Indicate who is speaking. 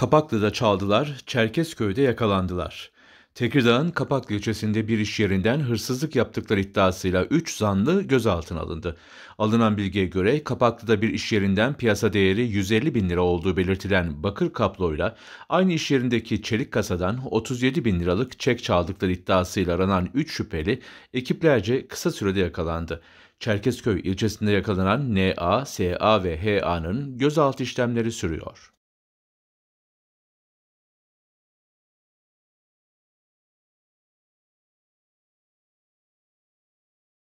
Speaker 1: Kapaklı'da çaldılar, Çerkezköy'de yakalandılar. Tekirdağ'ın Kapaklı ilçesinde bir iş yerinden hırsızlık yaptıkları iddiasıyla 3 zanlı gözaltına alındı. Alınan bilgiye göre Kapaklı'da bir iş yerinden piyasa değeri 150 bin lira olduğu belirtilen bakır kaployla aynı iş yerindeki çelik kasadan 37 bin liralık çek çaldıkları iddiasıyla aranan 3 şüpheli ekiplerce kısa sürede yakalandı. Çerkezköy ilçesinde yakalanan N.A., S.A. ve H.A.'nın gözaltı
Speaker 2: işlemleri sürüyor.